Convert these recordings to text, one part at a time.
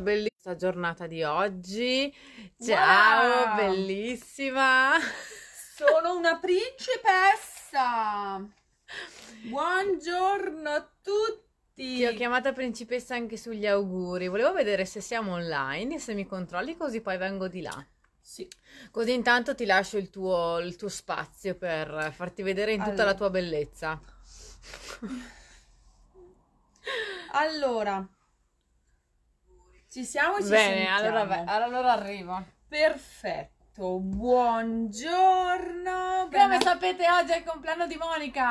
bellissima giornata di oggi. Ciao, wow. bellissima. Sono una principessa. Buongiorno a tutti. Ti ho chiamata principessa anche sugli auguri. Volevo vedere se siamo online e se mi controlli così poi vengo di là. Sì. Così intanto ti lascio il tuo, il tuo spazio per farti vedere in tutta allora. la tua bellezza. allora, ci siamo e ci Bene, allora, vai, allora arrivo. Perfetto, buongiorno. Come sapete oggi è il compleanno di Monica.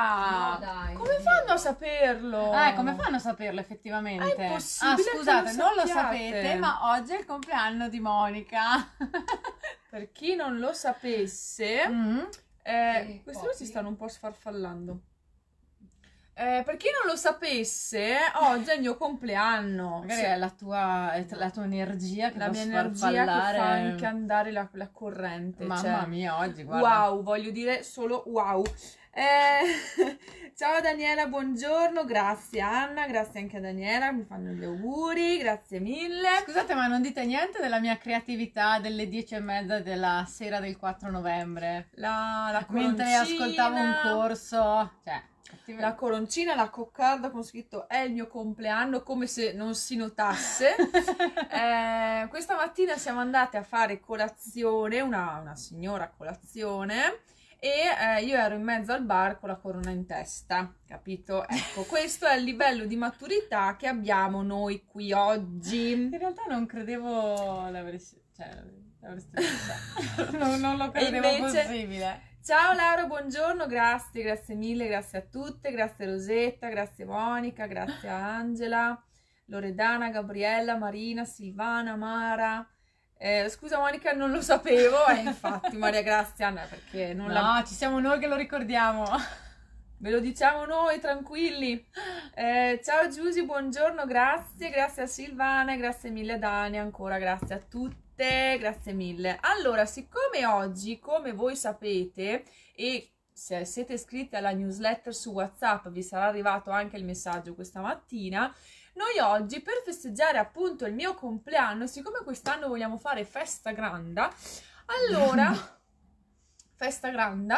No, dai. Come fanno a saperlo? Eh, come fanno a saperlo effettivamente? Ah, è ah, scusate, lo non lo sapete, ma oggi è il compleanno di Monica. per chi non lo sapesse, mm-hmm. eh, sì, questi si stanno un po' sfarfallando. Eh, per chi non lo sapesse, oggi è il mio compleanno. Magari sì. è la tua, è la tua energia che la mia energia che fa anche andare la, la corrente. Mamma cioè. mia, oggi guarda. Wow, voglio dire solo wow. Eh, ciao Daniela, buongiorno, grazie Anna, grazie anche a Daniela, mi fanno gli auguri, grazie mille. Scusate, ma non dite niente della mia creatività delle 10 e mezza della sera del 4 novembre. La, la Mentre ascoltavo un corso, cioè la coroncina, la coccarda con scritto è il mio compleanno, come se non si notasse. eh, questa mattina siamo andate a fare colazione, una, una signora colazione, e eh, io ero in mezzo al bar con la corona in testa, capito? Ecco, questo è il livello di maturità che abbiamo noi qui oggi. In realtà non credevo l'avresti... Cioè, l'avresti non, non lo credevo invece... possibile. Ciao Laura, buongiorno, grazie, grazie mille, grazie a tutte, grazie Rosetta, grazie Monica, grazie Angela, Loredana, Gabriella, Marina, Silvana, Mara. Eh, scusa Monica, non lo sapevo, eh, infatti Maria Grazia, no, perché non no, la... No, ci siamo noi che lo ricordiamo. Ve lo diciamo noi, tranquilli. Eh, ciao Giusy, buongiorno, grazie, grazie a Silvana, grazie mille a Dani, ancora grazie a tutti te, grazie mille. Allora, siccome oggi, come voi sapete, e se siete iscritti alla newsletter su WhatsApp, vi sarà arrivato anche il messaggio questa mattina. Noi oggi, per festeggiare appunto il mio compleanno, siccome quest'anno vogliamo fare festa grande, allora, festa grande,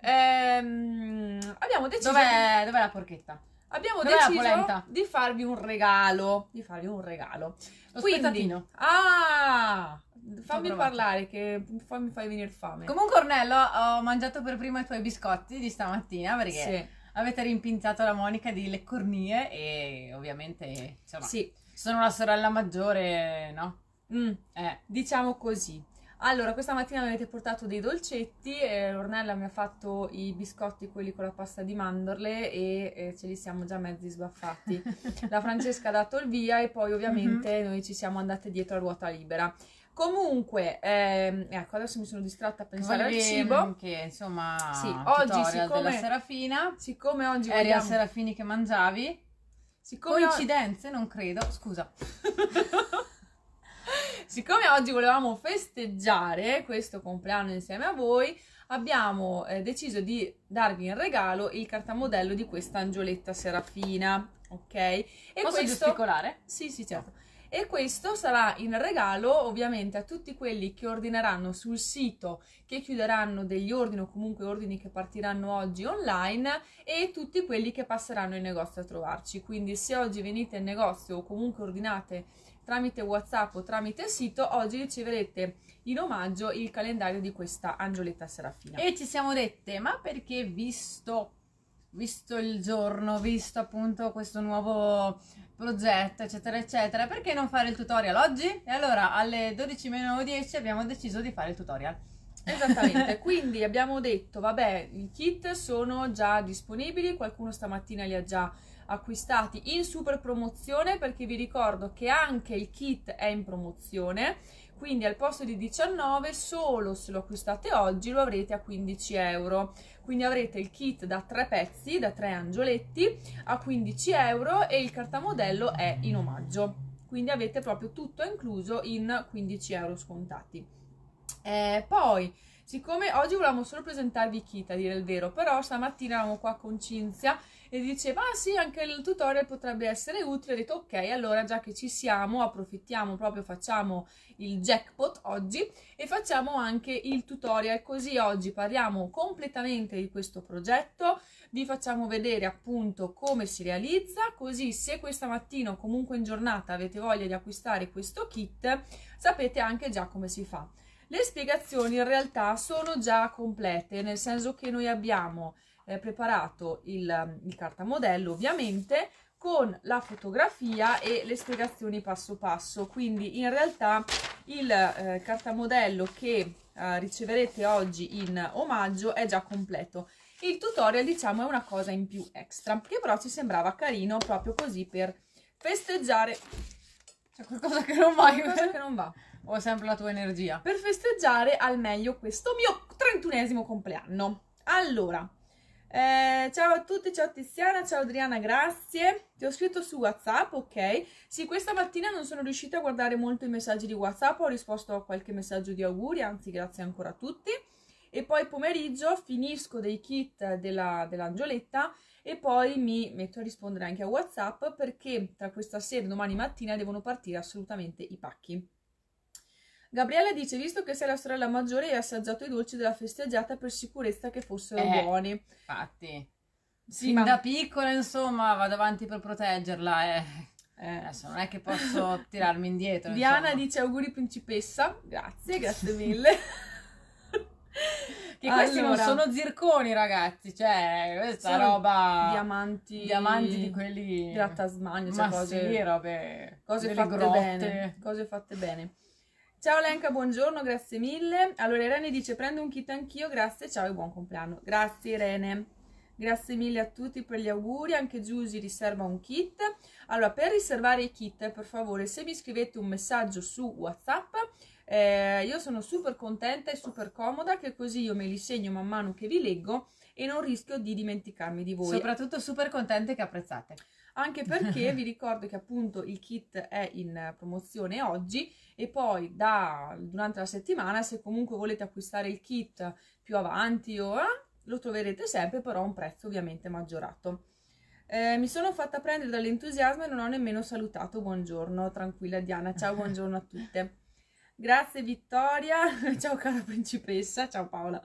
ehm, abbiamo deciso... Dov'è, dov'è la porchetta? abbiamo non deciso di farvi un regalo. Di farvi un regalo. Lo Quindi, spezzattino. Ah! Fammi parlare che poi mi fai venire fame. Comunque Ornello, ho mangiato per prima i tuoi biscotti di stamattina perché sì. avete rimpinzato la Monica di Le Cornie e ovviamente insomma, sì. sono la sorella maggiore, no? Mm, eh. Diciamo così. Allora, questa mattina mi avete portato dei dolcetti, eh, Ornella mi ha fatto i biscotti, quelli con la pasta di mandorle e eh, ce li siamo già mezzi sbaffati. la Francesca ha dato il via e poi ovviamente mm-hmm. noi ci siamo andate dietro a ruota libera. Comunque, ehm, ecco, adesso mi sono distratta a pensare Volevi, al cibo. Che insomma, sì, oggi siccome, Serafina, siccome oggi eri vogliamo... a Serafini che mangiavi, siccome coincidenze, ho... non credo, scusa. siccome oggi volevamo festeggiare questo compleanno insieme a voi, abbiamo eh, deciso di darvi in regalo il cartamodello di questa angioletta serafina, ok? E Posso questo... gesticolare? Sì, sì, certo. E questo sarà in regalo ovviamente a tutti quelli che ordineranno sul sito, che chiuderanno degli ordini o comunque ordini che partiranno oggi online e tutti quelli che passeranno in negozio a trovarci. Quindi se oggi venite in negozio o comunque ordinate tramite WhatsApp o tramite sito, oggi riceverete in omaggio il calendario di questa Angioletta Serafina. E ci siamo dette, ma perché visto, visto il giorno, visto appunto questo nuovo progetto, eccetera, eccetera, perché non fare il tutorial oggi? E allora alle 12.10 abbiamo deciso di fare il tutorial. Esattamente, quindi abbiamo detto, vabbè, i kit sono già disponibili, qualcuno stamattina li ha già acquistati in super promozione perché vi ricordo che anche il kit è in promozione quindi al posto di 19 solo se lo acquistate oggi lo avrete a 15 euro quindi avrete il kit da tre pezzi da tre angioletti a 15 euro e il cartamodello è in omaggio quindi avete proprio tutto incluso in 15 euro scontati eh, poi Siccome oggi volevamo solo presentarvi Kita, a dire il vero, però stamattina eravamo qua con Cinzia e diceva, ah sì, anche il tutorial potrebbe essere utile, ho detto ok, allora già che ci siamo approfittiamo proprio, facciamo il jackpot oggi e facciamo anche il tutorial, così oggi parliamo completamente di questo progetto, vi facciamo vedere appunto come si realizza, così se questa mattina o comunque in giornata avete voglia di acquistare questo kit, sapete anche già come si fa. Le spiegazioni in realtà sono già complete, nel senso che noi abbiamo eh, preparato il, il cartamodello ovviamente con la fotografia e le spiegazioni passo passo. Quindi in realtà il eh, cartamodello che eh, riceverete oggi in omaggio è già completo. Il tutorial diciamo è una cosa in più extra che però ci sembrava carino proprio così per festeggiare. C'è qualcosa che non va. C'è qualcosa che non va ho sempre la tua energia. Per festeggiare al meglio questo mio 31 compleanno. Allora, eh, ciao a tutti, ciao Tiziana, ciao Adriana, grazie. Ti ho scritto su WhatsApp, ok? Sì, questa mattina non sono riuscita a guardare molto i messaggi di WhatsApp, ho risposto a qualche messaggio di auguri, anzi grazie ancora a tutti. E poi pomeriggio finisco dei kit della, dell'angioletta e poi mi metto a rispondere anche a WhatsApp perché tra questa sera e domani mattina devono partire assolutamente i pacchi. Gabriele dice, visto che sei la sorella maggiore, hai assaggiato i dolci della festeggiata per sicurezza che fossero eh, buoni. Infatti. Sì, Sin ma... da piccola, insomma, vado avanti per proteggerla, eh. Eh. Adesso non è che posso tirarmi indietro. Diana insomma. dice auguri principessa. Grazie, grazie mille. che questi allora, non sono zirconi, ragazzi. Cioè, questa roba. Diamanti. Diamanti di quelli. Della Tasmania. Cioè Ma cose, sì, robe. Cose fatte grotte. bene. Cose fatte bene. Ciao Lenka, buongiorno, grazie mille. Allora Irene dice prendo un kit anch'io, grazie, ciao e buon compleanno. Grazie Irene. Grazie mille a tutti per gli auguri, anche Giusy riserva un kit. Allora, per riservare i kit, per favore, se mi scrivete un messaggio su WhatsApp, eh, io sono super contenta e super comoda che così io me li segno man mano che vi leggo e non rischio di dimenticarmi di voi. Soprattutto super contente che apprezzate anche perché vi ricordo che appunto il kit è in promozione oggi e poi da, durante la settimana se comunque volete acquistare il kit più avanti o lo troverete sempre però a un prezzo ovviamente maggiorato. Eh, mi sono fatta prendere dall'entusiasmo e non ho nemmeno salutato. Buongiorno, tranquilla Diana. Ciao, buongiorno a tutte. Grazie Vittoria, ciao cara principessa, ciao Paola.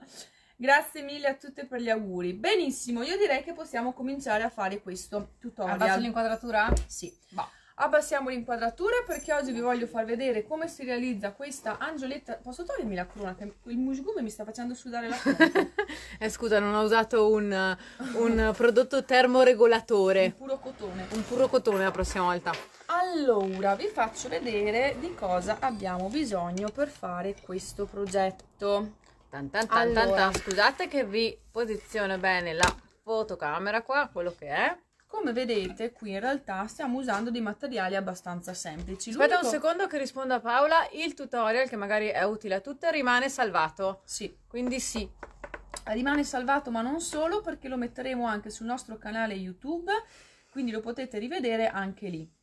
Grazie mille a tutte per gli auguri. Benissimo, io direi che possiamo cominciare a fare questo tutorial. Abbasso l'inquadratura? Sì. Va. Abbassiamo l'inquadratura perché oggi vi voglio far vedere come si realizza questa angioletta. Posso togliermi la corona? Che il musgume mi sta facendo sudare la corona. eh, scusa, non ho usato un, un prodotto termoregolatore. Un puro cotone. Un puro cotone la prossima volta. Allora, vi faccio vedere di cosa abbiamo bisogno per fare questo progetto. Tan, tan, tan, allora. Scusate che vi posiziono bene la fotocamera qua, quello che è. Come vedete qui in realtà stiamo usando dei materiali abbastanza semplici. Aspetta un secondo che rispondo a Paola, il tutorial che magari è utile a tutte rimane salvato. Sì. Quindi sì. Rimane salvato ma non solo perché lo metteremo anche sul nostro canale YouTube, quindi lo potete rivedere anche lì.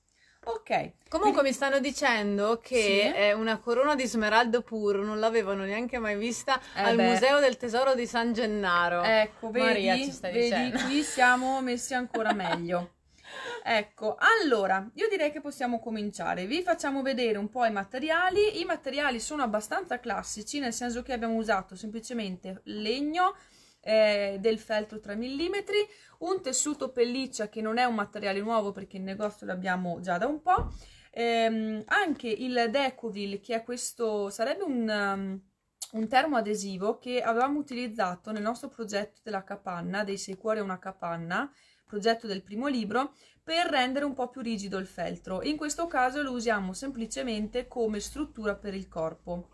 Ok. Comunque mi stanno dicendo che sì. una corona di smeraldo puro, non l'avevano neanche mai vista eh al beh. Museo del Tesoro di San Gennaro. Ecco, vedi, Maria ci stai vedi, dicendo. qui siamo messi ancora meglio. Ecco, allora, io direi che possiamo cominciare. Vi facciamo vedere un po' i materiali. I materiali sono abbastanza classici, nel senso che abbiamo usato semplicemente legno, eh, del feltro 3 mm, un tessuto pelliccia che non è un materiale nuovo perché in negozio l'abbiamo già da un po', ehm, anche il Decoville che è questo, sarebbe un, um, un termoadesivo che avevamo utilizzato nel nostro progetto della capanna, dei sei cuori a una capanna, progetto del primo libro, per rendere un po' più rigido il feltro. In questo caso lo usiamo semplicemente come struttura per il corpo.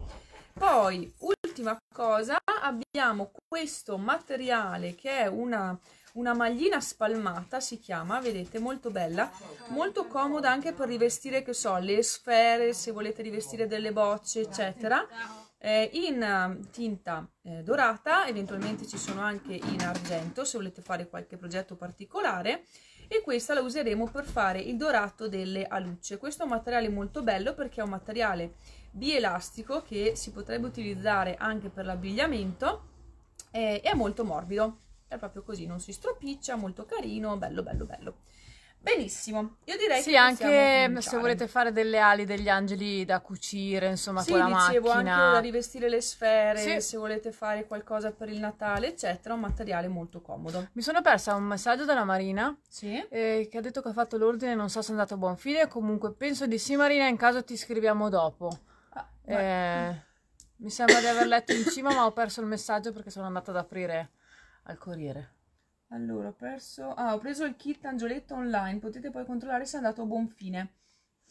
Poi, ultima cosa, abbiamo questo materiale che è una una maglina spalmata si chiama, vedete, molto bella, molto comoda anche per rivestire, che so, le sfere, se volete rivestire delle bocce, eccetera, eh, in um, tinta eh, dorata, eventualmente ci sono anche in argento, se volete fare qualche progetto particolare, e questa la useremo per fare il dorato delle alucce. Questo è un materiale molto bello perché è un materiale bielastico che si potrebbe utilizzare anche per l'abbigliamento, eh, è molto morbido è proprio così, non si stropiccia, molto carino, bello bello bello. Benissimo, io direi sì, che anche se volete fare delle ali degli angeli da cucire, insomma, sì, con la dicevo, macchina. anche da rivestire le sfere, sì. se volete fare qualcosa per il Natale, eccetera, un materiale molto comodo. Mi sono persa un messaggio dalla Marina sì. eh, che ha detto che ha fatto l'ordine, non so se è andato a buon fine, comunque penso di sì Marina, in caso ti scriviamo dopo. Ah, eh, mi sembra di aver letto in cima, ma ho perso il messaggio perché sono andata ad aprire al Corriere. Allora, ho perso... Ah, ho preso il kit angioletto online, potete poi controllare se è andato a buon fine.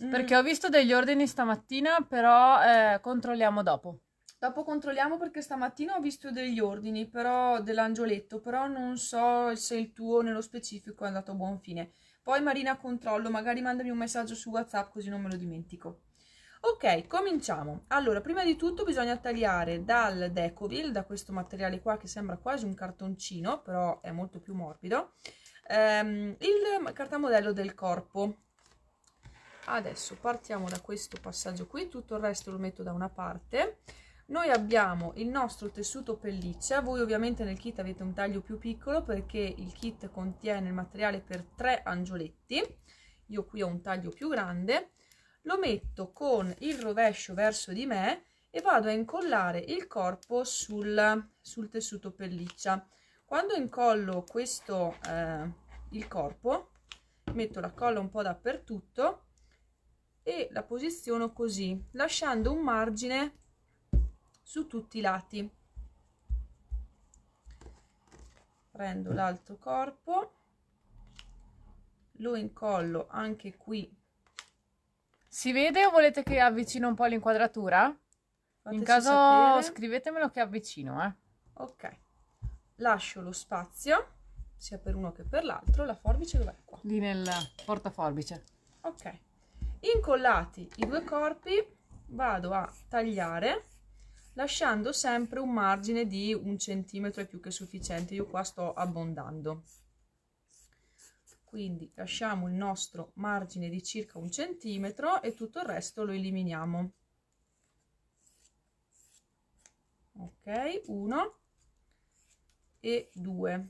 Mm. Perché ho visto degli ordini stamattina, però eh, controlliamo dopo. Dopo controlliamo perché stamattina ho visto degli ordini, però dell'angioletto, però non so se il tuo nello specifico è andato a buon fine. Poi Marina controllo, magari mandami un messaggio su WhatsApp così non me lo dimentico. Ok, cominciamo. Allora, prima di tutto bisogna tagliare dal Decoville, da questo materiale qua che sembra quasi un cartoncino, però è molto più morbido, ehm, il cartamodello del corpo. Adesso partiamo da questo passaggio qui, tutto il resto lo metto da una parte. Noi abbiamo il nostro tessuto pelliccia, voi ovviamente nel kit avete un taglio più piccolo perché il kit contiene il materiale per tre angioletti, io qui ho un taglio più grande, lo metto con il rovescio verso di me e vado a incollare il corpo sul, sul tessuto pelliccia. Quando incollo questo, eh, il corpo, metto la colla un po' dappertutto e la posiziono così, lasciando un margine su tutti i lati. Prendo l'altro corpo, lo incollo anche qui si vede o volete che avvicino un po' l'inquadratura? Fateci In caso sapere. scrivetemelo che avvicino, eh. Ok. Lascio lo spazio, sia per uno che per l'altro. La forbice dov'è? Qua. Lì nel portaforbice. Ok. Incollati i due corpi, vado a tagliare lasciando sempre un margine di un centimetro è più che sufficiente. Io qua sto abbondando quindi lasciamo il nostro margine di circa un centimetro e tutto il resto lo eliminiamo ok 1 e 2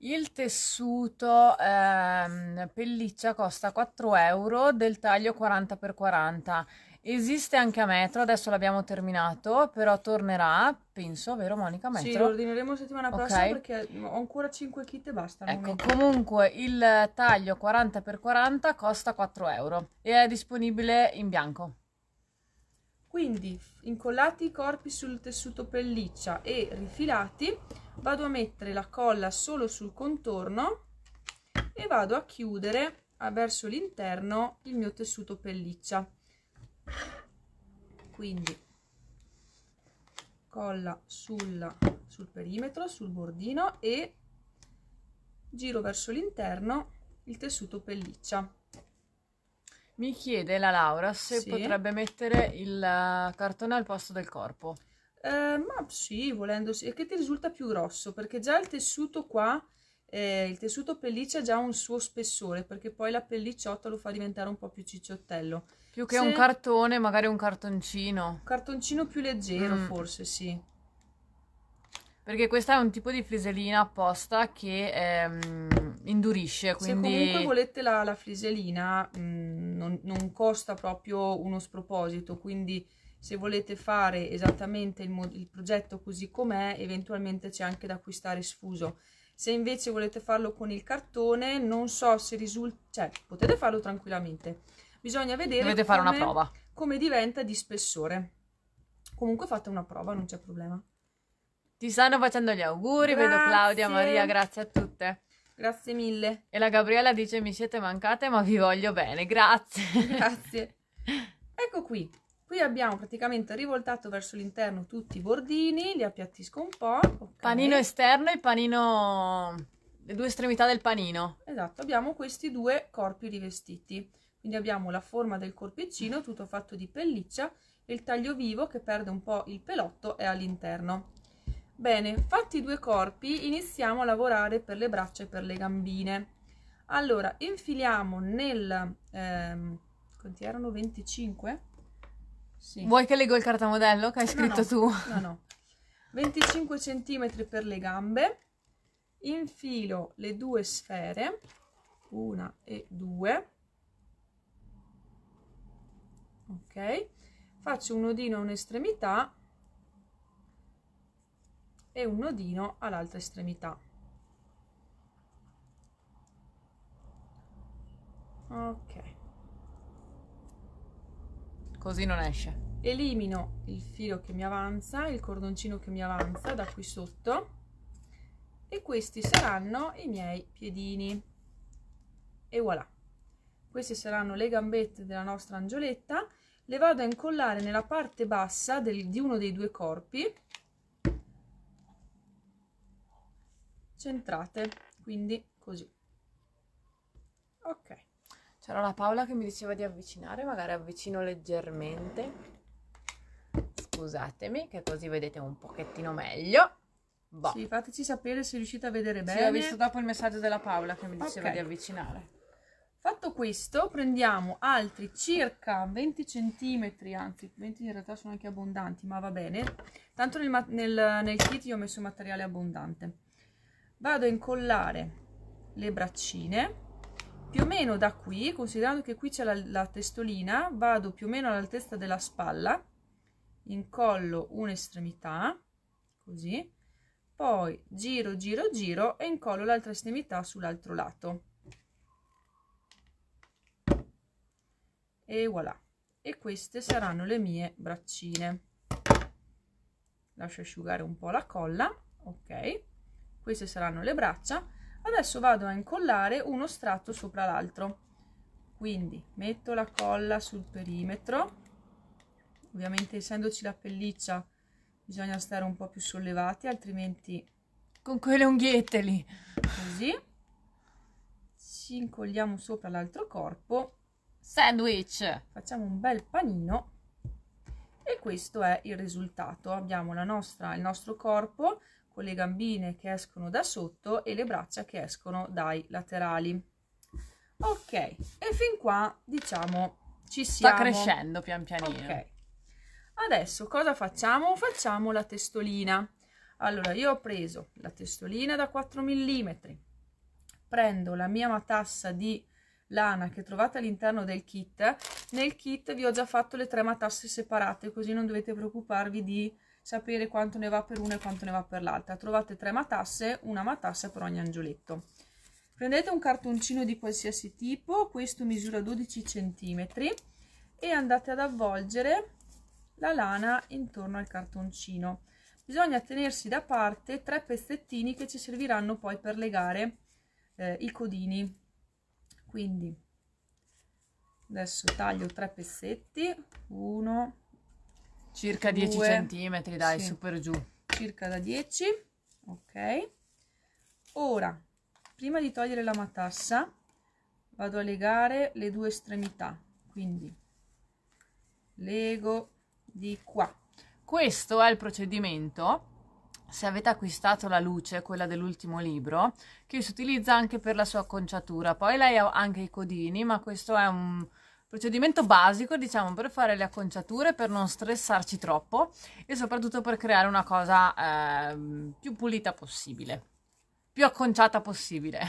il tessuto ehm, pelliccia costa 4 euro del taglio 40x40 Esiste anche a Metro, adesso l'abbiamo terminato, però tornerà, penso, vero Monica Metro? Sì, lo ordineremo settimana prossima okay. perché ho ancora 5 kit e basta. Ecco, momento. comunque il taglio 40x40 costa 4 euro e è disponibile in bianco. Quindi, incollati i corpi sul tessuto pelliccia e rifilati, vado a mettere la colla solo sul contorno e vado a chiudere verso l'interno il mio tessuto pelliccia quindi colla sul, sul perimetro sul bordino e giro verso l'interno il tessuto pelliccia mi chiede la Laura se sì. potrebbe mettere il eh, cartone al posto del corpo eh, ma sì, volendo sì, è che ti risulta più grosso perché già il tessuto qua, eh, il tessuto pelliccia ha già un suo spessore perché poi la pellicciotta lo fa diventare un po' più cicciottello. Più che Se... un cartone, magari un cartoncino. Cartoncino più leggero, mm. forse, sì. Perché questa è un tipo di friselina apposta che ehm, indurisce, quindi... Se comunque volete la, la friselina, mh, mm, non, non costa proprio uno sproposito, quindi se volete fare esattamente il, il progetto così com'è eventualmente c'è anche da acquistare sfuso se invece volete farlo con il cartone non so se risulta cioè potete farlo tranquillamente Bisogna vedere Dovete fare come, una prova. come diventa di spessore. Comunque fate una prova, non c'è problema. Ti stanno facendo gli auguri, grazie. vedo Claudia, Maria, grazie a tutte. Grazie mille. E la Gabriella dice mi siete mancate ma vi voglio bene, grazie. Grazie. Ecco qui, qui abbiamo praticamente rivoltato verso l'interno tutti i bordini, li appiattisco un po'. Okay. Panino esterno e panino... le due estremità del panino. Esatto, abbiamo questi due corpi rivestiti. Quindi abbiamo la forma del corpicino tutto fatto di pelliccia e il taglio vivo che perde un po' il pelotto è all'interno. Bene, fatti i due corpi iniziamo a lavorare per le braccia e per le gambine. Allora, infiliamo nel... Ehm, quanti erano? 25? Sì. Vuoi che leggo il cartamodello che hai scritto no, no, tu? No, no. 25 cm per le gambe, infilo le due sfere, una e due, ok faccio un nodino a un'estremità e un nodino all'altra estremità ok così non esce elimino il filo che mi avanza il cordoncino che mi avanza da qui sotto e questi saranno i miei piedini e voilà queste saranno le gambette della nostra angioletta le vado a incollare nella parte bassa del, di uno dei due corpi centrate quindi così ok c'era la Paola che mi diceva di avvicinare magari avvicino leggermente scusatemi che così vedete un pochettino meglio boh. sì, fateci sapere se riuscite a vedere bene sì, ho visto dopo il messaggio della Paola che mi diceva okay. di avvicinare Fatto questo, prendiamo altri circa 20 centimetri, anzi 20 in realtà sono anche abbondanti, ma va bene. Tanto nel, nel, nel kit io ho messo materiale abbondante. Vado a incollare le braccine, più o meno da qui, considerando che qui c'è la, la testolina, vado più o meno all'altezza della spalla, incollo un'estremità, così, poi giro, giro, giro e incollo l'altra estremità sull'altro lato e voilà e queste saranno le mie braccine lascio asciugare un po la colla ok queste saranno le braccia adesso vado a incollare uno strato sopra l'altro quindi metto la colla sul perimetro ovviamente essendoci la pelliccia bisogna stare un po' più sollevati altrimenti con quelle unghiette lì così ci incolliamo sopra l'altro corpo sandwich. Facciamo un bel panino e questo è il risultato. Abbiamo nostra, il nostro corpo con le gambine che escono da sotto e le braccia che escono dai laterali. Ok, e fin qua diciamo ci siamo. Sta crescendo pian pianino. Ok. Adesso cosa facciamo? Facciamo la testolina. Allora, io ho preso la testolina da 4 mm, prendo la mia matassa di lana che trovate all'interno del kit. Nel kit vi ho già fatto le tre matasse separate, così non dovete preoccuparvi di sapere quanto ne va per una e quanto ne va per l'altra. Trovate tre matasse, una matassa per ogni angioletto. Prendete un cartoncino di qualsiasi tipo, questo misura 12 cm e andate ad avvolgere la lana intorno al cartoncino. Bisogna tenersi da parte tre pezzettini che ci serviranno poi per legare eh, i codini quindi adesso taglio tre pezzetti uno circa due, 10 centimetri dai sì, super giù circa da 10 ok ora prima di togliere la matassa vado a legare le due estremità quindi lego di qua questo è il procedimento se avete acquistato la luce, quella dell'ultimo libro, che si utilizza anche per la sua acconciatura. Poi lei ha anche i codini, ma questo è un procedimento basico, diciamo, per fare le acconciature, per non stressarci troppo e soprattutto per creare una cosa eh, più pulita possibile, più acconciata possibile.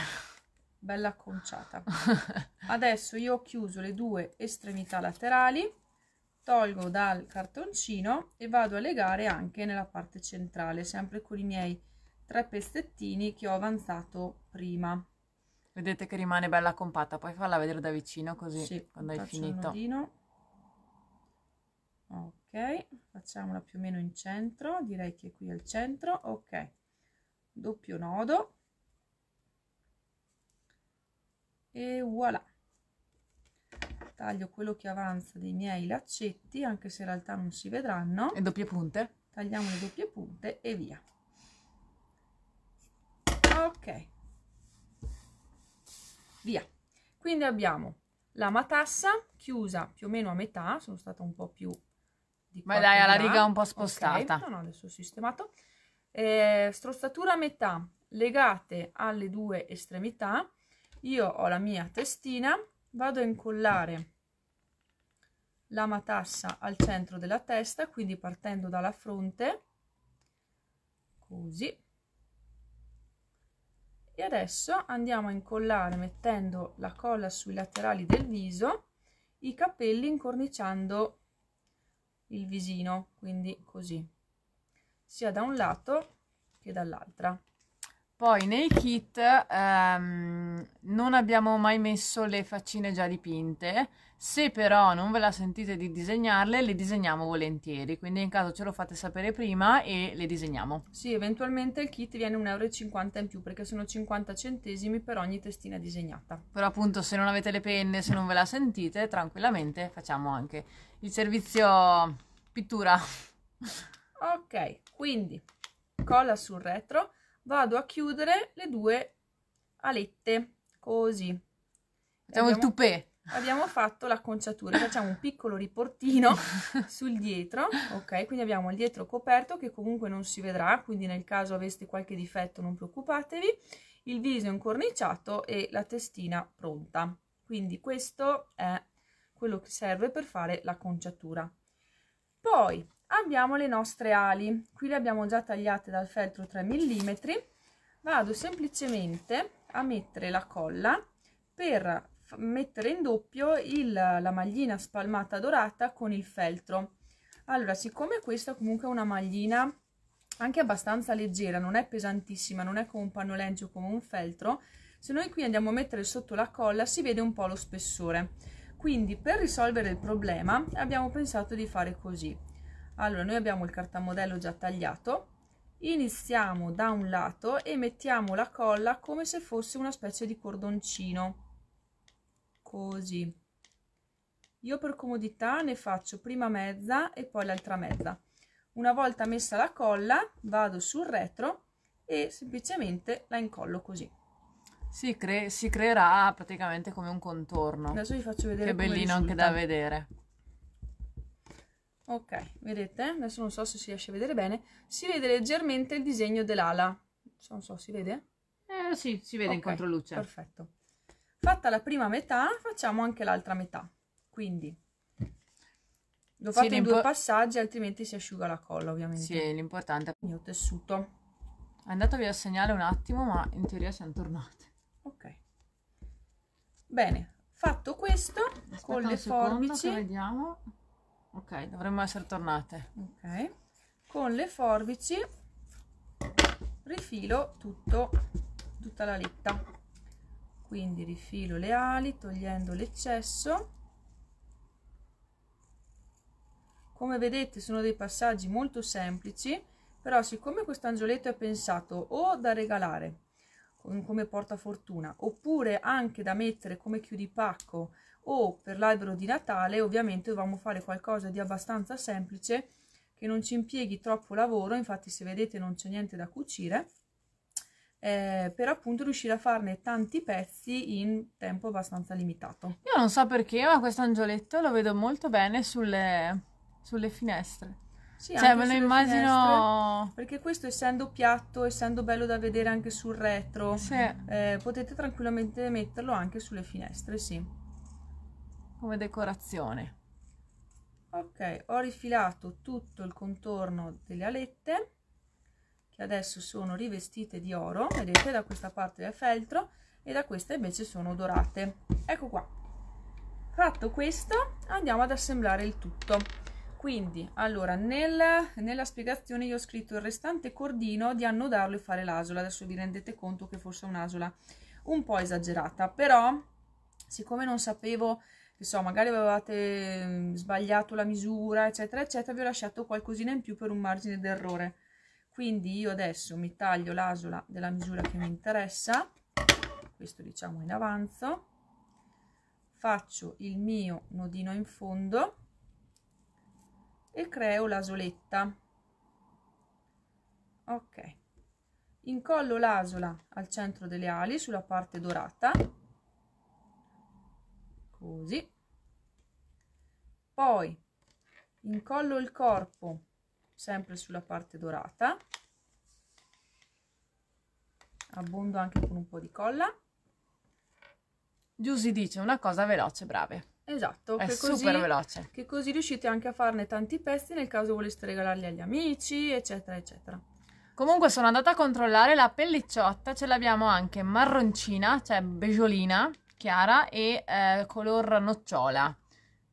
Bella acconciata. Adesso io ho chiuso le due estremità laterali tolgo dal cartoncino e vado a legare anche nella parte centrale sempre con i miei tre pezzettini che ho avanzato prima vedete che rimane bella compatta poi farla vedere da vicino così sì, quando hai finito ok facciamola più o meno in centro direi che qui al centro ok doppio nodo e voilà taglio quello che avanza dei miei laccetti anche se in realtà non si vedranno Le doppie punte tagliamo le doppie punte e via ok via quindi abbiamo la matassa chiusa più o meno a metà sono stata un po' più di ma dai alla riga un po' spostata okay. no no adesso ho sistemato eh, strozzatura a metà legate alle due estremità io ho la mia testina vado a incollare la matassa al centro della testa quindi partendo dalla fronte così e adesso andiamo a incollare mettendo la colla sui laterali del viso i capelli incorniciando il visino quindi così sia da un lato che dall'altra poi nei kit ehm, non abbiamo mai messo le faccine già dipinte, se però non ve la sentite di disegnarle, le disegniamo volentieri, quindi in caso ce lo fate sapere prima e le disegniamo. Sì, eventualmente il kit viene 1,50 euro in più perché sono 50 centesimi per ogni testina disegnata. Però appunto se non avete le penne, se non ve la sentite, tranquillamente facciamo anche il servizio pittura. ok, quindi colla sul retro vado a chiudere le due alette, così. Facciamo abbiamo, il tupè. Abbiamo fatto l'acconciatura, facciamo un piccolo riportino sul dietro, ok? Quindi abbiamo il dietro coperto che comunque non si vedrà, quindi nel caso aveste qualche difetto non preoccupatevi, il viso incorniciato e la testina pronta. Quindi questo è quello che serve per fare l'acconciatura. Poi abbiamo le nostre ali qui le abbiamo già tagliate dal feltro 3 mm vado semplicemente a mettere la colla per mettere in doppio il, la maglina spalmata dorata con il feltro allora siccome questa comunque è una maglina anche abbastanza leggera non è pesantissima non è come un pannolencio come un feltro se noi qui andiamo a mettere sotto la colla si vede un po' lo spessore quindi per risolvere il problema abbiamo pensato di fare così allora noi abbiamo il cartamodello già tagliato iniziamo da un lato e mettiamo la colla come se fosse una specie di cordoncino così io per comodità ne faccio prima mezza e poi l'altra mezza una volta messa la colla vado sul retro e semplicemente la incollo così si, cre si creerà praticamente come un contorno adesso vi faccio vedere che bellino risulta. anche da vedere ok vedete adesso non so se si riesce a vedere bene si vede leggermente il disegno dell'ala non so si vede eh sì si vede okay, in controluce perfetto fatta la prima metà facciamo anche l'altra metà quindi lo fate sì, in due passaggi altrimenti si asciuga la colla ovviamente sì l'importante è il mio tessuto andatevi a segnare un attimo ma in teoria siamo tornate ok bene fatto questo Aspetta con le secondo, forbici vediamo ok dovremmo essere tornate ok con le forbici rifilo tutto tutta la letta quindi rifilo le ali togliendo l'eccesso come vedete sono dei passaggi molto semplici però siccome questo angioletto è pensato o da regalare come portafortuna oppure anche da mettere come chiudipacco o per l'albero di Natale ovviamente dovevamo fare qualcosa di abbastanza semplice che non ci impieghi troppo lavoro, infatti se vedete non c'è niente da cucire, eh, per appunto riuscire a farne tanti pezzi in tempo abbastanza limitato. Io non so perché, ma questo angioletto lo vedo molto bene sulle, sulle finestre. Sì, cioè, me lo immagino. Finestre, perché questo, essendo piatto, essendo bello da vedere anche sul retro, sì. eh, potete tranquillamente metterlo anche sulle finestre, sì come decorazione ok ho rifilato tutto il contorno delle alette che adesso sono rivestite di oro vedete da questa parte è feltro e da questa invece sono dorate ecco qua fatto questo andiamo ad assemblare il tutto quindi allora nel, nella spiegazione io ho scritto il restante cordino di annodarlo e fare l'asola adesso vi rendete conto che fosse un'asola un po' esagerata però siccome non sapevo che so, magari avevate sbagliato la misura, eccetera, eccetera, vi ho lasciato qualcosina in più per un margine d'errore. Quindi io adesso mi taglio l'asola della misura che mi interessa, questo diciamo in avanzo, faccio il mio nodino in fondo e creo l'asoletta. Ok. Incollo l'asola al centro delle ali sulla parte dorata così poi incollo il corpo sempre sulla parte dorata abbondo anche con un po' di colla giù dice una cosa veloce brave esatto è super così, veloce che così riuscite anche a farne tanti pezzi nel caso voleste regalarli agli amici eccetera eccetera Comunque sono andata a controllare la pellicciotta, ce l'abbiamo anche marroncina, cioè beggiolina, chiara e eh, color nocciola.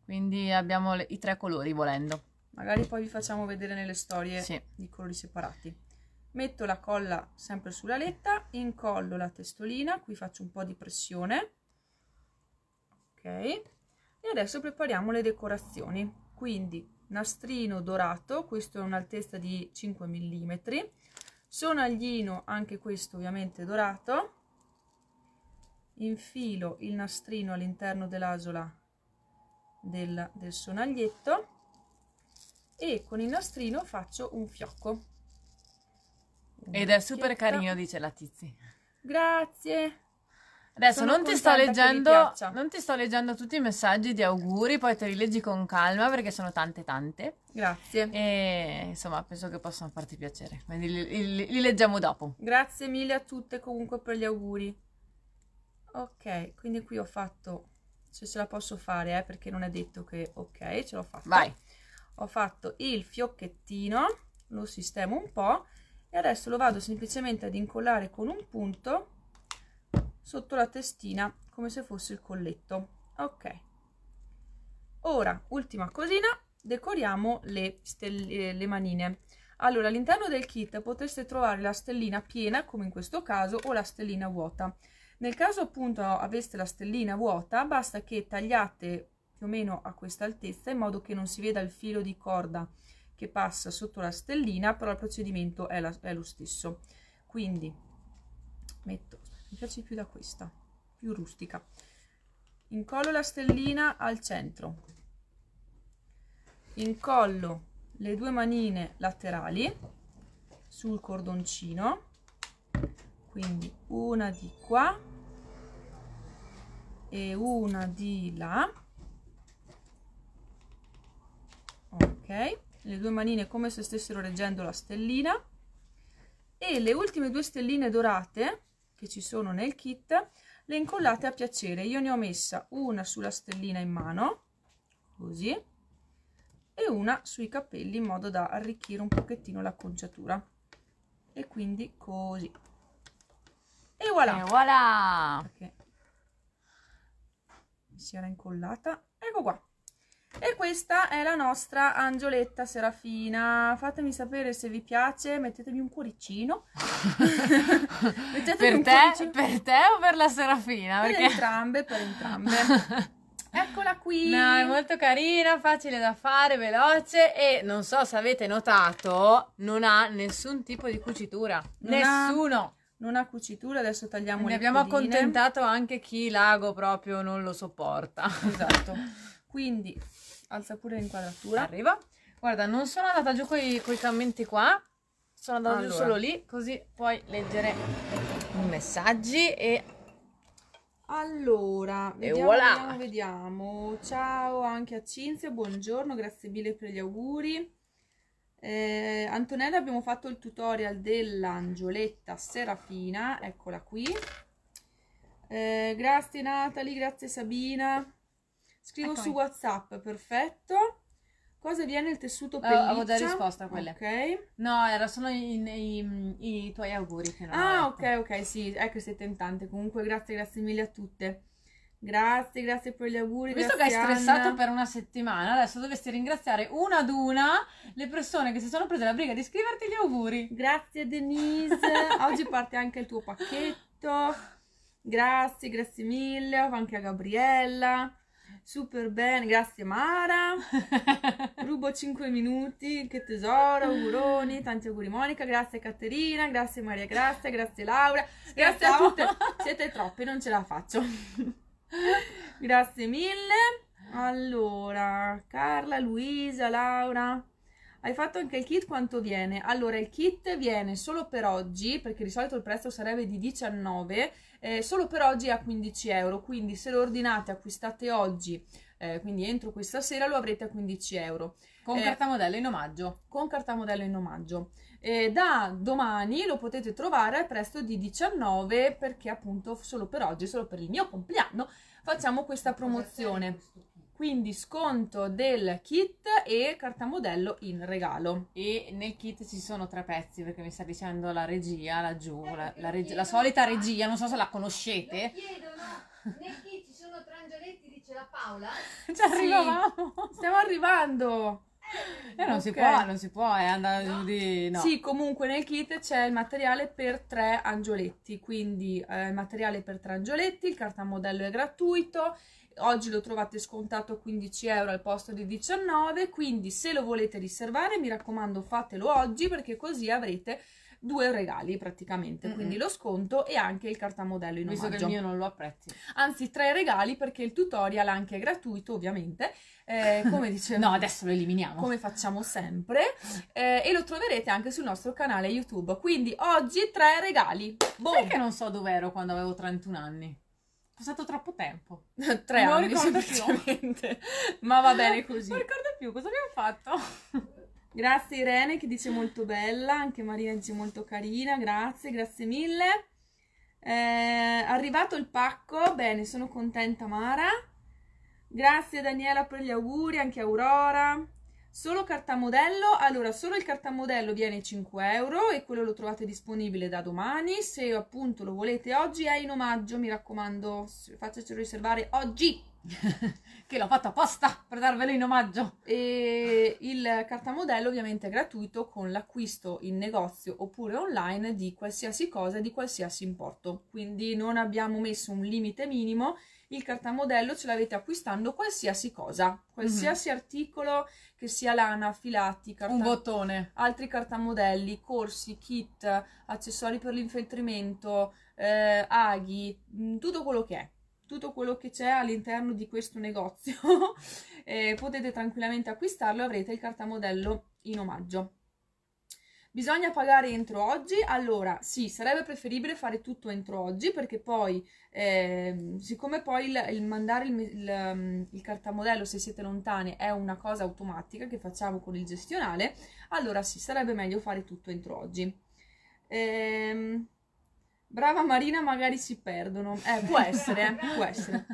Quindi abbiamo le, i tre colori volendo. Magari poi vi facciamo vedere nelle storie sì. di colori separati. Metto la colla sempre sulla letta, incollo la testolina, qui faccio un po' di pressione. Ok. E adesso prepariamo le decorazioni. Quindi nastrino dorato, questo è un'altezza di 5 mm. Sonaglino, anche questo ovviamente dorato, infilo il nastrino all'interno dell'asola del, del sonaglietto e con il nastrino faccio un fiocco. Una Ed è super carino, dice la Tizi. Grazie. Adesso non ti, leggendo, non ti, sto leggendo, tutti i messaggi di auguri, poi te li leggi con calma perché sono tante tante. Grazie. E insomma penso che possano farti piacere, quindi li, li, li leggiamo dopo. Grazie mille a tutte comunque per gli auguri ok quindi qui ho fatto se ce la posso fare eh, perché non è detto che ok ce l'ho fatta vai ho fatto il fiocchettino lo sistemo un po e adesso lo vado semplicemente ad incollare con un punto sotto la testina come se fosse il colletto ok ora ultima cosina decoriamo le, stelle, eh, le manine allora all'interno del kit potreste trovare la stellina piena come in questo caso o la stellina vuota nel caso appunto aveste la stellina vuota, basta che tagliate più o meno a questa altezza in modo che non si veda il filo di corda che passa sotto la stellina, però il procedimento è, la, è lo stesso. Quindi metto, mi piace più da questa, più rustica. Incollo la stellina al centro, incollo le due manine laterali sul cordoncino quindi una di qua e una di là ok le due manine come se stessero reggendo la stellina e le ultime due stelline dorate che ci sono nel kit le incollate a piacere io ne ho messa una sulla stellina in mano così e una sui capelli in modo da arricchire un pochettino l'acconciatura e quindi così e voilà. E voilà. Perché si era incollata. Ecco qua. E questa è la nostra angioletta serafina. Fatemi sapere se vi piace, mettetemi un cuoricino. mettetemi per, un te, cuoricino. per te o per la serafina? Perché... Per entrambe, per entrambe. Eccola qui! No, è molto carina, facile da fare, veloce e non so se avete notato, non ha nessun tipo di cucitura. Non Nessuno! Ha non ha cucitura, adesso tagliamo ne le abbiamo codine. accontentato anche chi l'ago proprio non lo sopporta. Esatto. Quindi, alza pure l'inquadratura. Arriva. Guarda, non sono andata giù con i commenti qua, sono andata allora. giù solo lì, così puoi leggere i messaggi e... Allora, vediamo, e voilà. vediamo, vediamo. Ciao anche a Cinzia, buongiorno, grazie mille per gli auguri eh, Antonella abbiamo fatto il tutorial dell'angioletta serafina, eccola qui. Eh, grazie Natali, grazie Sabina. Scrivo ecco su Whatsapp, perfetto. Cosa viene il tessuto eh, pelliccia? Oh, avevo già risposto a quelle. Ok. No, erano solo i, i, i, tuoi auguri. ah, ok, ok, sì, ecco sei tentante. Comunque grazie, grazie mille a tutte. Grazie, grazie per gli auguri. Visto che hai stressato Anna. per una settimana, adesso dovresti ringraziare una ad una le persone che si sono prese la briga di scriverti gli auguri. Grazie Denise, oggi parte anche il tuo pacchetto. Grazie, grazie mille, anche a Gabriella. Super bene, grazie Mara. Rubo 5 minuti, che tesoro, auguroni, tanti auguri Monica, grazie Caterina, grazie Maria Grazia, grazie Laura. Grazie Scherzavo. a tutte. Siete troppi, non ce la faccio. Grazie mille. Allora, Carla, Luisa, Laura. Hai fatto anche il kit, quanto viene? Allora, il kit viene solo per oggi, perché di solito il prezzo sarebbe di 19, eh, solo per oggi è a 15 euro, quindi se lo ordinate, acquistate oggi, eh, quindi entro questa sera lo avrete a 15 euro. Con eh, cartamodello in omaggio. Con cartamodello in omaggio. Eh, da domani lo potete trovare al prezzo di 19 perché appunto solo per oggi, solo per il mio compleanno, facciamo questa promozione. Quindi sconto del kit e cartamodello in regalo. E nel kit ci sono tre pezzi perché mi sta dicendo la regia laggiù, la, eh, la, reg- la solita regia, non so se la conoscete. Nel kit ci sono tre angeletti, dice la Paola. Ci arrivavamo, sì. stiamo arrivando. Eh, non, okay. si può, non si può, è andato no. di... No. Sì, comunque nel kit c'è il materiale per tre angioletti, quindi eh, il materiale per tre angioletti, il cartamodello è gratuito, oggi lo trovate scontato 15 euro al posto di 19, quindi se lo volete riservare mi raccomando fatelo oggi perché così avrete due regali praticamente, mm-hmm. quindi lo sconto e anche il cartamodello in Visto omaggio. Visto che il mio non lo apprezzi. Anzi, tre regali perché il tutorial anche è gratuito, ovviamente, eh, come dicevo... no, adesso lo eliminiamo. Come facciamo sempre, eh, e lo troverete anche sul nostro canale YouTube. Quindi oggi tre regali. Boom. Sai che non so dove ero quando avevo 31 anni? È passato troppo tempo. Tre non anni, semplicemente. Ma va bene così. Non ricordo più cosa abbiamo fatto. Grazie Irene che dice molto bella, anche Marina dice molto carina, grazie, grazie mille. Eh, arrivato il pacco, bene, sono contenta Mara. Grazie Daniela per gli auguri, anche Aurora. Solo cartamodello, allora solo il cartamodello viene 5 euro e quello lo trovate disponibile da domani, se appunto lo volete oggi è in omaggio, mi raccomando, facetelo riservare oggi. che l'ho fatto apposta per darvelo in omaggio. E il cartamodello ovviamente è gratuito con l'acquisto in negozio oppure online di qualsiasi cosa e di qualsiasi importo. Quindi non abbiamo messo un limite minimo, il cartamodello ce l'avete acquistando qualsiasi cosa, qualsiasi mm-hmm. articolo che sia lana, filati, carta... un bottone, altri cartamodelli, corsi, kit, accessori per l'infeltrimento, eh, aghi, mm, tutto quello che è tutto quello che c'è all'interno di questo negozio eh, potete tranquillamente acquistarlo e avrete il cartamodello in omaggio. Bisogna pagare entro oggi? Allora, sì, sarebbe preferibile fare tutto entro oggi perché poi, eh, siccome poi il, il mandare il, il, ehm, il, cartamodello se siete lontani è una cosa automatica che facciamo con il gestionale, allora sì, sarebbe meglio fare tutto entro oggi. Ehm... Brava Marina, magari si perdono. Eh, può essere, eh, può essere.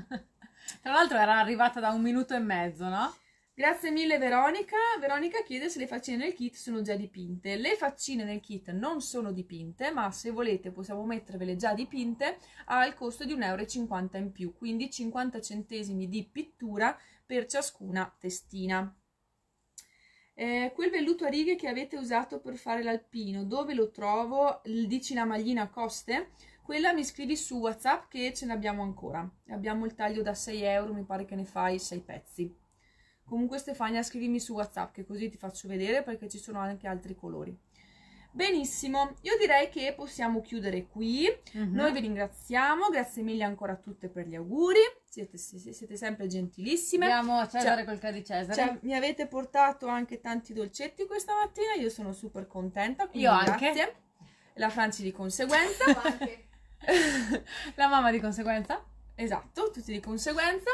Tra l'altro era arrivata da un minuto e mezzo, no? Grazie mille Veronica. Veronica chiede se le faccine nel kit sono già dipinte. Le faccine nel kit non sono dipinte, ma se volete possiamo mettervele già dipinte al costo di 1,50 euro in più, quindi 50 centesimi di pittura per ciascuna testina. Eh, quel velluto a righe che avete usato per fare l'alpino, dove lo trovo? Dici la maglina coste? Quella mi scrivi su WhatsApp che ce n'abbiamo ancora. Abbiamo il taglio da 6 euro, mi pare che ne fai 6 pezzi. Comunque Stefania scrivimi su WhatsApp che così ti faccio vedere perché ci sono anche altri colori. Benissimo, io direi che possiamo chiudere qui. Uh-huh. Noi vi ringraziamo, grazie mille ancora a tutte per gli auguri. Siete, siete sempre gentilissime. Andiamo a Cesare cioè, col Cari Cesare. Cioè, mi avete portato anche tanti dolcetti questa mattina, io sono super contenta. Io grazie. anche. La Franci di conseguenza. La mamma di conseguenza. Esatto, tutti di conseguenza.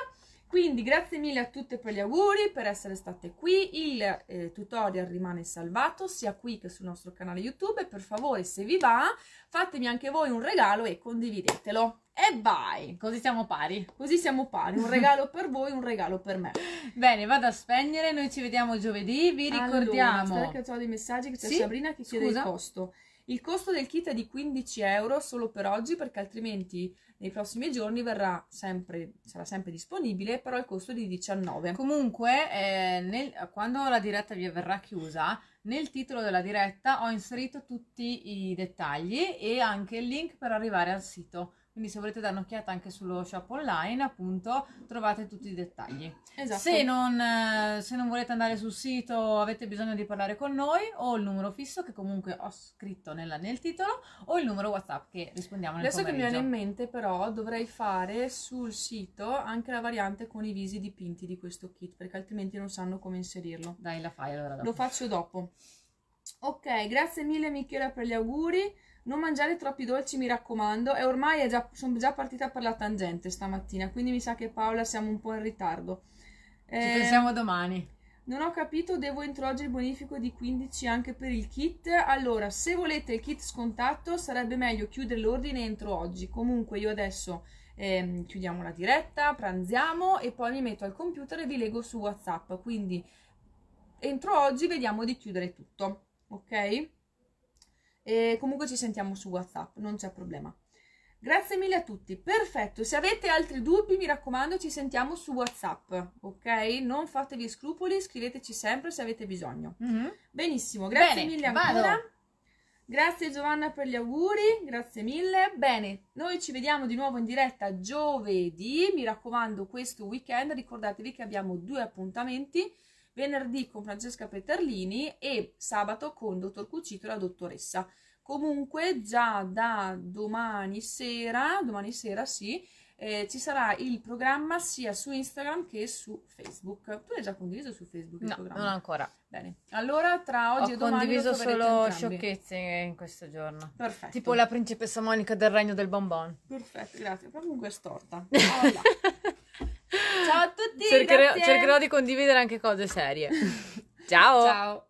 Quindi grazie mille a tutte per gli auguri, per essere state qui, il eh, tutorial rimane salvato sia qui che sul nostro canale YouTube e per favore se vi va fatemi anche voi un regalo e condividetelo. E vai! Così siamo pari. Così siamo pari, un regalo per voi, un regalo per me. Bene, vado a spegnere, noi ci vediamo giovedì, vi ricordiamo... Allora, aspetta che ho dei messaggi che c'è sì? Sabrina che chiede Scusa? il costo. Il costo del kit è di 15 euro solo per oggi perché altrimenti nei prossimi giorni verrà sempre, sarà sempre disponibile, però il costo è di 19. Comunque, eh, nel, quando la diretta vi verrà chiusa, nel titolo della diretta ho inserito tutti i dettagli e anche il link per arrivare al sito. Quindi se volete dare un'occhiata anche sullo shop online, appunto, trovate tutti i dettagli. Esatto. Se non, eh, se non volete andare sul sito, avete bisogno di parlare con noi, o il numero fisso che comunque ho scritto nella, nel titolo, o il numero WhatsApp che rispondiamo nel Adesso pomeriggio. che mi viene in mente però, dovrei fare sul sito anche la variante con i visi dipinti di questo kit, perché altrimenti non sanno come inserirlo. Dai, la fai allora dopo. Lo faccio dopo. Ok, grazie mille Michela per gli auguri. Non mangiare troppi dolci, mi raccomando. E ormai già, sono già partita per la tangente stamattina, quindi mi sa che Paola siamo un po' in ritardo. Eh, Ci ehm, pensiamo domani. Non ho capito, devo introggere il bonifico di 15 anche per il kit. Allora, se volete il kit scontato, sarebbe meglio chiudere l'ordine entro oggi. Comunque, io adesso eh, chiudiamo la diretta, pranziamo e poi mi metto al computer e vi leggo su WhatsApp. Quindi, entro oggi vediamo di chiudere tutto. Ok? E comunque ci sentiamo su WhatsApp, non c'è problema. Grazie mille a tutti. Perfetto, se avete altri dubbi, mi raccomando, ci sentiamo su WhatsApp, ok? Non fatevi scrupoli, scriveteci sempre se avete bisogno. Mm-hmm. Benissimo, grazie Bene, mille ancora. Vado. Grazie Giovanna per gli auguri, grazie mille. Bene, noi ci vediamo di nuovo in diretta giovedì. Mi raccomando, questo weekend ricordatevi che abbiamo due appuntamenti venerdì con Francesca Peterlini e sabato con Dottor Cucito e la dottoressa. Comunque già da domani sera, domani sera sì, eh, ci sarà il programma sia su Instagram che su Facebook. Tu l'hai già condiviso su Facebook no, non ancora. Bene. Allora, tra oggi Ho e domani. Ho condiviso solo sciocchezze in questo giorno. Perfetto. Tipo la principessa Monica del regno del bonbon. Perfetto, grazie. Comunque è storta. Allora. Ciao a tutti. Cercherò, cercherò di condividere anche cose serie. Ciao. Ciao.